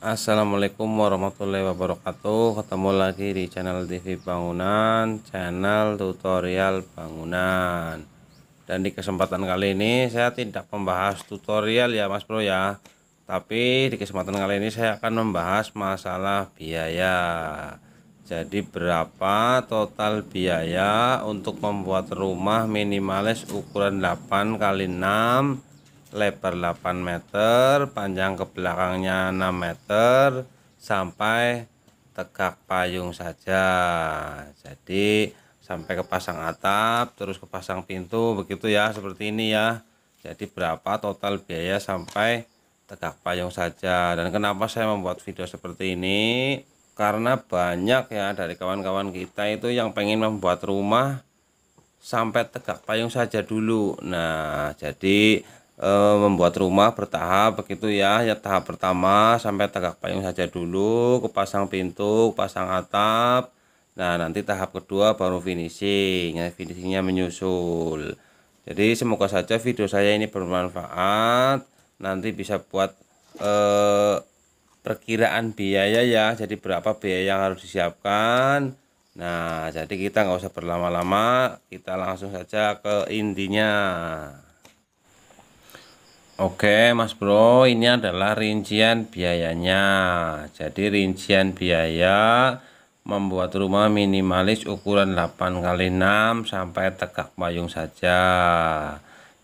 Assalamualaikum warahmatullahi wabarakatuh Ketemu lagi di channel TV Bangunan Channel tutorial bangunan Dan di kesempatan kali ini Saya tidak membahas tutorial ya mas bro ya Tapi di kesempatan kali ini Saya akan membahas masalah biaya Jadi berapa total biaya Untuk membuat rumah minimalis ukuran 8 x 6 lebar 8 meter, panjang ke belakangnya 6 meter sampai tegak payung saja. Jadi sampai ke pasang atap, terus ke pasang pintu begitu ya, seperti ini ya. Jadi berapa total biaya sampai tegak payung saja. Dan kenapa saya membuat video seperti ini? Karena banyak ya dari kawan-kawan kita itu yang pengen membuat rumah sampai tegak payung saja dulu. Nah, jadi Eh, membuat rumah bertahap begitu ya ya tahap pertama sampai tegak payung saja dulu kepasang pintu pasang atap nah nanti tahap kedua baru finishing ya finishingnya menyusul jadi semoga saja video saya ini bermanfaat nanti bisa buat eh, perkiraan biaya ya jadi berapa biaya yang harus disiapkan nah jadi kita nggak usah berlama-lama kita langsung saja ke intinya Oke Mas Bro ini adalah rincian biayanya jadi rincian biaya membuat rumah minimalis ukuran 8 kali 6 sampai tegak payung saja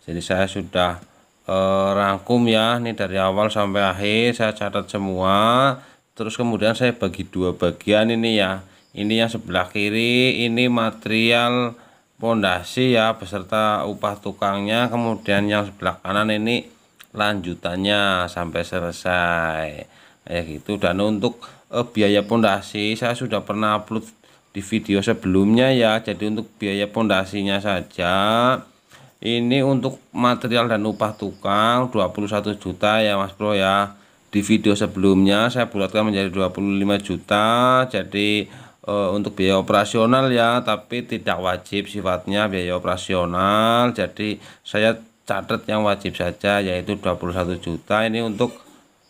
jadi saya sudah eh, rangkum ya ini dari awal sampai akhir saya catat semua terus kemudian saya bagi dua bagian ini ya ini yang sebelah kiri ini material pondasi ya beserta upah tukangnya kemudian yang sebelah kanan ini lanjutannya sampai selesai ya gitu dan untuk eh, biaya pondasi saya sudah pernah upload di video sebelumnya ya jadi untuk biaya pondasinya saja ini untuk material dan upah tukang 21 juta ya Mas Bro ya di video sebelumnya saya bulatkan menjadi 25 juta jadi e, untuk biaya operasional ya tapi tidak wajib sifatnya biaya operasional jadi saya catat yang wajib saja yaitu 21 juta ini untuk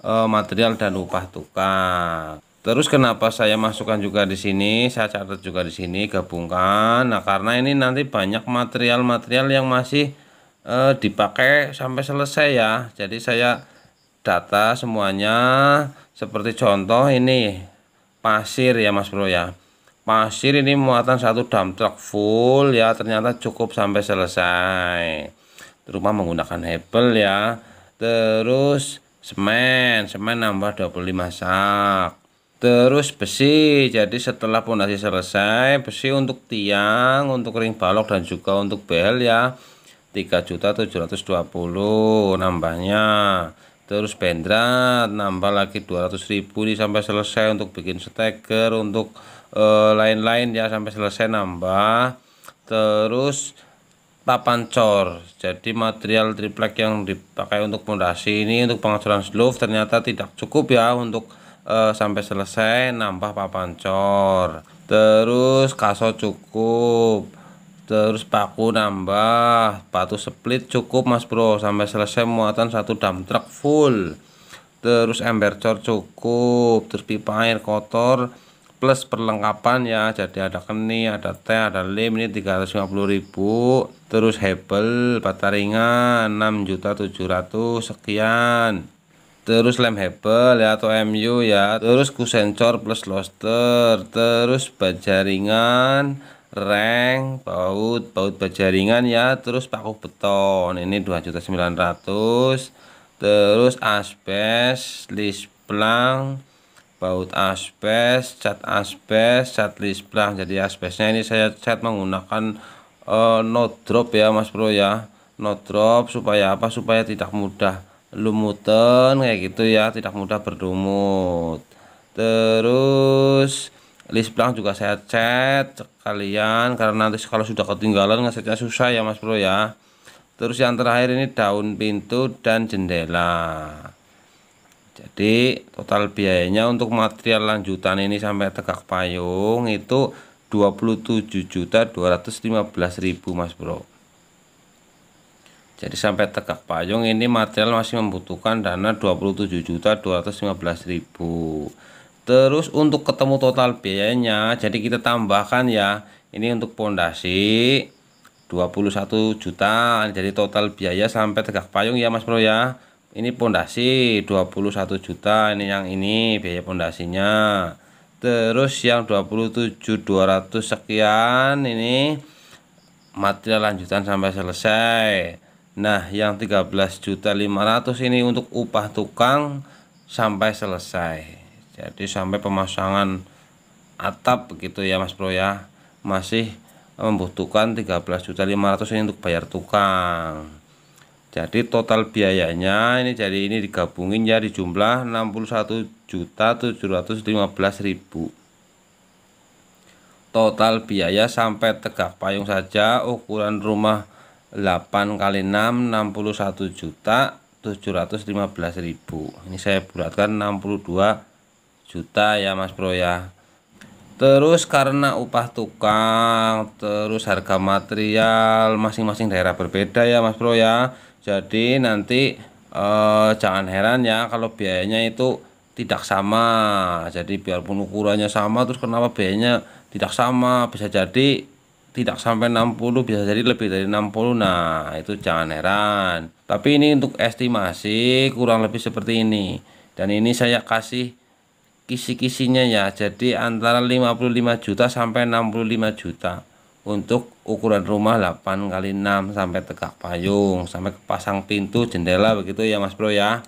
e, material dan upah tukang terus kenapa saya masukkan juga di sini saya catat juga di sini gabungkan nah karena ini nanti banyak material-material yang masih e, dipakai sampai selesai ya jadi saya data semuanya seperti contoh ini pasir ya mas bro ya pasir ini muatan satu dump truck full ya ternyata cukup sampai selesai rumah menggunakan hebel ya terus semen semen nambah 25 sak terus besi jadi setelah pondasi selesai besi untuk tiang untuk ring balok dan juga untuk bel ya juta 3.720 nambahnya terus pendrat nambah lagi 200.000 di sampai selesai untuk bikin steker untuk eh, lain-lain ya sampai selesai nambah terus papan cor jadi material triplek yang dipakai untuk pondasi ini untuk pengecoran sloof ternyata tidak cukup ya untuk uh, sampai selesai nambah papan cor terus kaso cukup terus paku nambah batu split cukup mas bro sampai selesai muatan satu dump truck full terus ember cor cukup terus pipa air kotor plus perlengkapan ya jadi ada keni ada teh ada lem ini 350.000 terus hebel ringan 6.700 sekian terus lem hebel ya atau MU ya terus kusensor plus loster terus baja ringan reng baut baut baja ringan ya terus paku beton ini 2.900 terus asbes list pelang baut asbes, cat asbes, cat lisplang. Jadi asbesnya ini saya cat menggunakan uh, eh, no drop ya Mas Bro ya. No drop supaya apa? Supaya tidak mudah lumutan kayak gitu ya, tidak mudah berlumut. Terus lisplang juga saya cat kalian karena nanti kalau sudah ketinggalan ngesetnya susah ya Mas Bro ya. Terus yang terakhir ini daun pintu dan jendela jadi total biayanya untuk material lanjutan ini sampai tegak payung itu 27.215.000 Mas Bro jadi sampai tegak payung ini material masih membutuhkan dana 27.215.000 terus untuk ketemu total biayanya jadi kita tambahkan ya ini untuk pondasi 21 juta jadi total biaya sampai tegak payung ya Mas Bro ya ini pondasi 21 juta ini yang ini biaya pondasinya terus yang 27 200 sekian ini material lanjutan sampai selesai nah yang 13 juta 500 ini untuk upah tukang sampai selesai jadi sampai pemasangan atap begitu ya Mas Bro ya masih membutuhkan 13 juta 500 ini untuk bayar tukang jadi total biayanya ini jadi ini digabungin ya di jumlah 61.715.000 total biaya sampai tegak payung saja ukuran rumah 8 x 6 61 juta 715.000 ini saya bulatkan 62 juta ya Mas Bro ya Terus karena upah tukang, terus harga material masing-masing daerah berbeda ya Mas Bro ya. Jadi nanti eh, jangan heran ya kalau biayanya itu tidak sama. Jadi biarpun ukurannya sama terus kenapa biayanya tidak sama? Bisa jadi tidak sampai 60 bisa jadi lebih dari 60. Nah, itu jangan heran. Tapi ini untuk estimasi kurang lebih seperti ini. Dan ini saya kasih kisi-kisinya ya jadi antara 55 juta sampai 65 juta untuk ukuran rumah 8 kali 6 sampai tegak payung sampai pasang pintu jendela begitu ya Mas Bro ya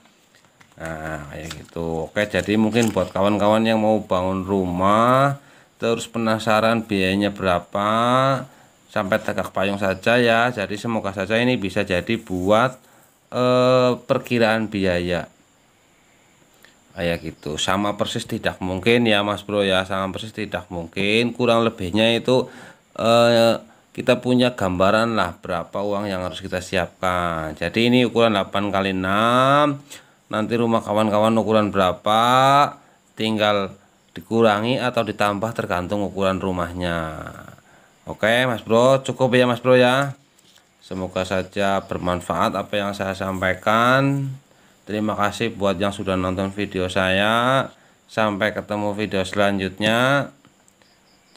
nah kayak gitu oke jadi mungkin buat kawan-kawan yang mau bangun rumah terus penasaran biayanya berapa sampai tegak payung saja ya jadi semoga saja ini bisa jadi buat eh, perkiraan biaya kayak gitu sama persis tidak mungkin ya mas bro ya sama persis tidak mungkin kurang lebihnya itu eh, kita punya gambaran lah berapa uang yang harus kita siapkan jadi ini ukuran 8 kali 6 nanti rumah kawan-kawan ukuran berapa tinggal dikurangi atau ditambah tergantung ukuran rumahnya oke mas bro cukup ya mas bro ya semoga saja bermanfaat apa yang saya sampaikan Terima kasih buat yang sudah nonton video saya. Sampai ketemu video selanjutnya.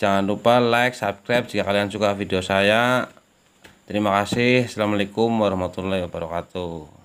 Jangan lupa like, subscribe jika kalian suka video saya. Terima kasih. Assalamualaikum warahmatullahi wabarakatuh.